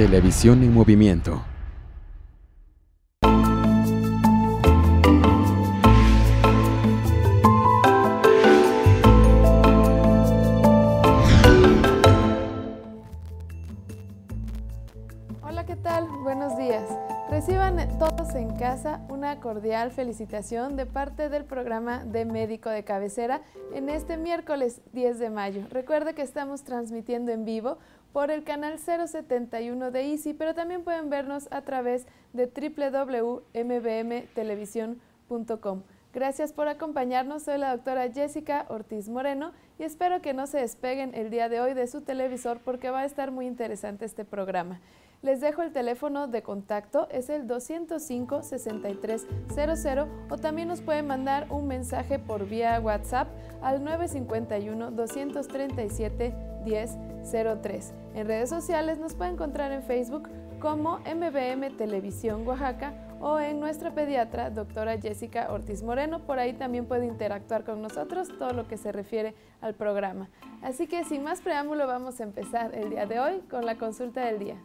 Televisión en movimiento. Hola, ¿qué tal? Buenos días. Reciban todos en casa una cordial felicitación de parte del programa de Médico de Cabecera en este miércoles 10 de mayo. Recuerde que estamos transmitiendo en vivo por el canal 071 de Easy, pero también pueden vernos a través de www.mbmtelevisión.com. Gracias por acompañarnos, soy la doctora Jessica Ortiz Moreno y espero que no se despeguen el día de hoy de su televisor porque va a estar muy interesante este programa. Les dejo el teléfono de contacto, es el 205-6300 o también nos pueden mandar un mensaje por vía WhatsApp al 951-237-10. 03. En redes sociales nos puede encontrar en Facebook como MBM Televisión Oaxaca o en nuestra pediatra, doctora Jessica Ortiz Moreno. Por ahí también puede interactuar con nosotros todo lo que se refiere al programa. Así que sin más preámbulo vamos a empezar el día de hoy con la consulta del día.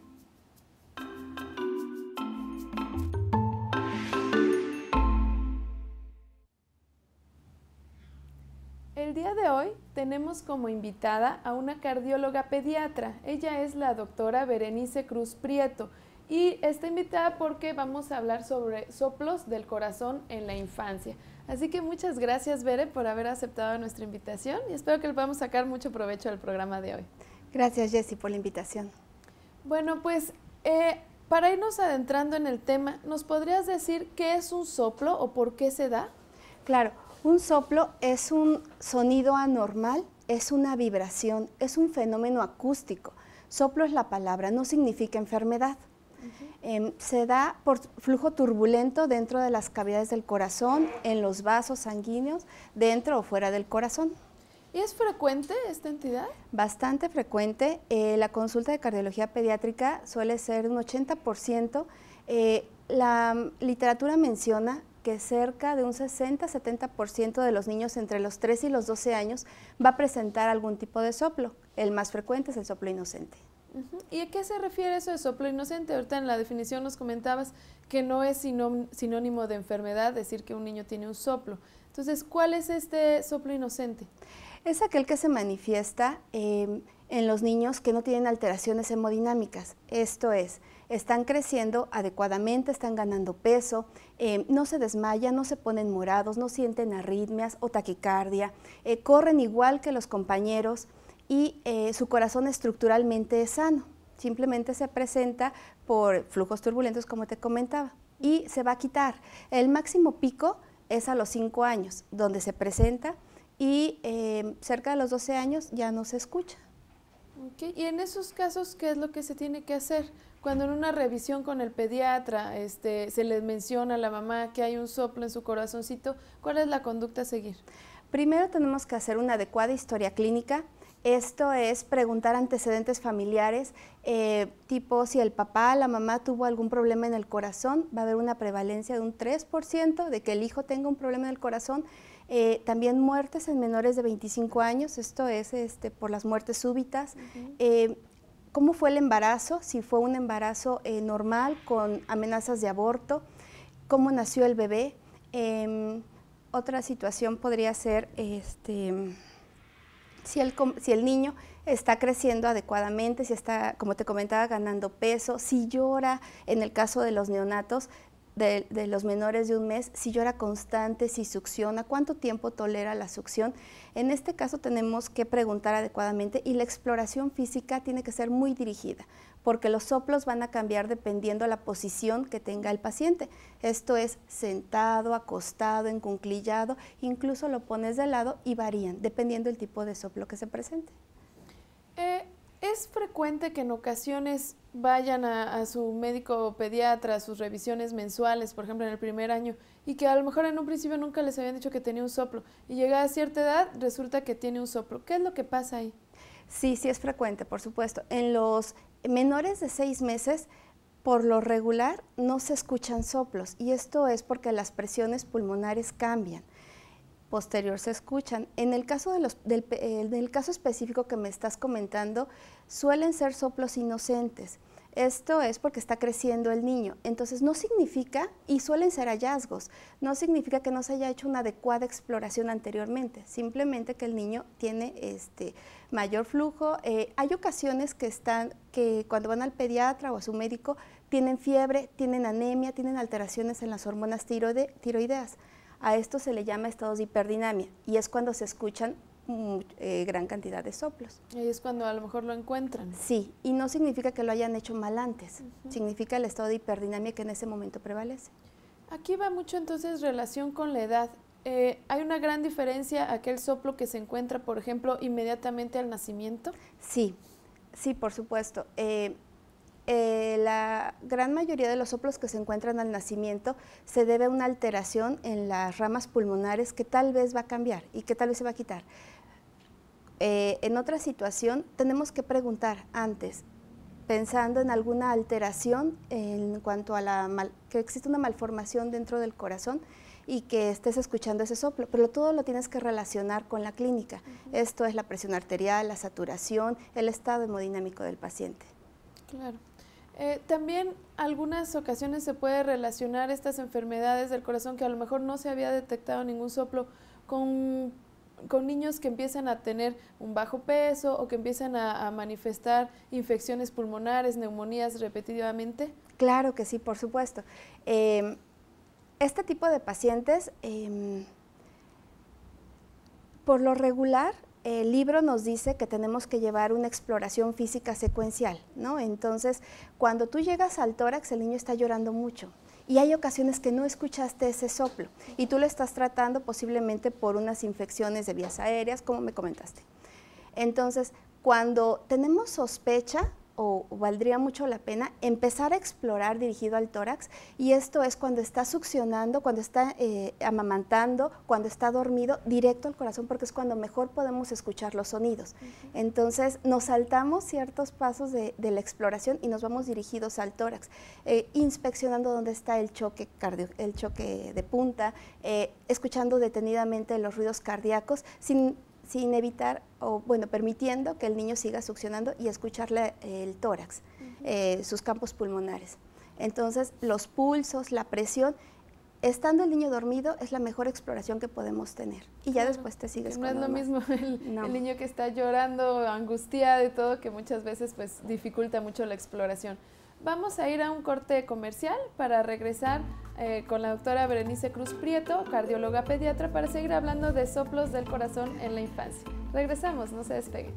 de hoy tenemos como invitada a una cardióloga pediatra. Ella es la doctora Berenice Cruz Prieto y está invitada porque vamos a hablar sobre soplos del corazón en la infancia. Así que muchas gracias, Bere, por haber aceptado nuestra invitación y espero que le podamos sacar mucho provecho del programa de hoy. Gracias, Jessy, por la invitación. Bueno, pues eh, para irnos adentrando en el tema, ¿nos podrías decir qué es un soplo o por qué se da? Claro, un soplo es un sonido anormal, es una vibración, es un fenómeno acústico. Soplo es la palabra, no significa enfermedad. Em, se da por flujo turbulento dentro de las cavidades del corazón, en los vasos sanguíneos, dentro o fuera del corazón. ¿Y es frecuente esta entidad? Bastante frecuente. Eh, la consulta de cardiología pediátrica suele ser un 80%. Eh, la literatura menciona que cerca de un 60-70% de los niños entre los 3 y los 12 años va a presentar algún tipo de soplo. El más frecuente es el soplo inocente. ¿Y a qué se refiere eso de soplo inocente? Ahorita en la definición nos comentabas que no es sinónimo de enfermedad decir que un niño tiene un soplo. Entonces, ¿cuál es este soplo inocente? Es aquel que se manifiesta em, en los niños que no tienen alteraciones hemodinámicas. Esto es, están creciendo adecuadamente, están ganando peso, eh, no se desmayan, no se ponen morados, no sienten arritmias o taquicardia, eh, corren igual que los compañeros y eh, su corazón estructuralmente es sano. Simplemente se presenta por flujos turbulentos, como te comentaba, y se va a quitar. El máximo pico es a los 5 años, donde se presenta y cerca de los 12 años ya no se escucha. Y en esos casos, ¿qué es lo que se tiene que hacer? Cuando en una revisión con el pediatra este, se le menciona a la mamá que hay un soplo en su corazoncito, ¿cuál es la conducta a seguir? Primero tenemos que hacer una adecuada historia clínica. Esto es preguntar antecedentes familiares, eh, tipo si el papá, la mamá tuvo algún problema en el corazón, va a haber una prevalencia de un 3% de que el hijo tenga un problema en el corazón. Eh, también muertes en menores de 25 años, esto es este, por las muertes súbitas. Eh, ¿Cómo fue el embarazo? Si fue un embarazo eh, normal con amenazas de aborto. ¿Cómo nació el bebé? Em, otra situación podría ser este, si, si el niño está creciendo adecuadamente, si está, como te comentaba, ganando peso, si llora, en el caso de los neonatos, de, los menores de un mes, si llora constante, si succiona, cuánto tiempo tolera la succión. En este caso tenemos que preguntar adecuadamente y la exploración física tiene que ser muy dirigida, porque los soplos van a cambiar dependiendo la posición que tenga el paciente. Esto es sentado, acostado, encunclillado, incluso lo pones de lado y varían, dependiendo el tipo de soplo que se presente. Eh, es frecuente que en ocasiones vayan a, su médico pediatra, a sus revisiones mensuales, por ejemplo, en el primer año, y que a lo mejor en un principio nunca les habían dicho que tenía un soplo, y llega a cierta edad resulta que tiene un soplo. ¿Qué es lo que pasa ahí? Sí, sí es frecuente, por supuesto. En los menores de seis meses, por lo regular, no se escuchan soplos, y esto es porque las presiones pulmonares cambian posterior se escuchan. En el caso, eh, del, caso específico que me estás comentando, suelen ser soplos inocentes. Esto es porque está creciendo el niño. Entonces no significa, y suelen ser hallazgos, no significa que no se haya hecho una adecuada exploración anteriormente, simplemente que el niño tiene este mayor flujo. Eh, hay ocasiones que están, que cuando van al pediatra o a su médico, tienen fiebre, tienen anemia, tienen alteraciones en las hormonas tiroideas. A esto se le llama estados de hiperdinamia y es cuando se escuchan eh, gran cantidad de soplos. Y es cuando a lo mejor lo encuentran. Sí, y no significa que lo hayan hecho mal antes, significa el estado de hiperdinamia que en ese momento prevalece. Aquí va mucho entonces relación con la edad. Eh, ¿Hay una gran diferencia aquel soplo que se encuentra, por ejemplo, inmediatamente al nacimiento? Sí, sí, por supuesto. Eh, eh, la gran mayoría de los soplos que se encuentran al nacimiento se debe a una alteración en las ramas pulmonares que tal vez va a cambiar y que tal vez se va a quitar. Eh, en otra situación, tenemos que preguntar antes, pensando en alguna alteración en cuanto a la que existe una malformación dentro del corazón y que estés escuchando ese soplo, pero todo lo tienes que relacionar con la clínica. Esto es la presión arterial, la saturación, el estado hemodinámico del paciente. Claro. Eh, también algunas ocasiones se puede relacionar estas enfermedades del corazón que a lo mejor no se había detectado ningún soplo con, niños que empiezan a tener un bajo peso o que empiezan a, manifestar infecciones pulmonares, neumonías repetidamente. Claro que sí, por supuesto. Em, este tipo de pacientes, em, por lo regular, el libro nos dice que tenemos que llevar una exploración física secuencial, ¿no? Entonces, cuando tú llegas al tórax, el niño está llorando mucho, y hay ocasiones que no escuchaste ese soplo y tú lo estás tratando posiblemente por unas infecciones de vías aéreas, como me comentaste. Entonces, cuando tenemos sospecha, o, valdría mucho la pena empezar a explorar dirigido al tórax y esto es cuando está succionando, cuando está eh, amamantando, cuando está dormido, directo al corazón porque es cuando mejor podemos escuchar los sonidos. Entonces nos saltamos ciertos pasos de, la exploración y nos vamos dirigidos al tórax, eh, inspeccionando dónde está el choque, cardio, el choque de punta, eh, escuchando detenidamente los ruidos cardíacos sin sin evitar o bueno, permitiendo que el niño siga succionando y escucharle el tórax, eh, sus campos pulmonares. Entonces, los pulsos, la presión, estando el niño dormido es la mejor exploración que podemos tener. Y ya después te sigues. No es lo mismo el, niño que está llorando, angustiado y todo, que muchas veces pues dificulta mucho la exploración. Vamos a ir a un corte comercial para regresar eh, con la doctora Berenice Cruz Prieto, cardióloga pediatra, para seguir hablando de soplos del corazón en la infancia. Regresamos, no se despeguen.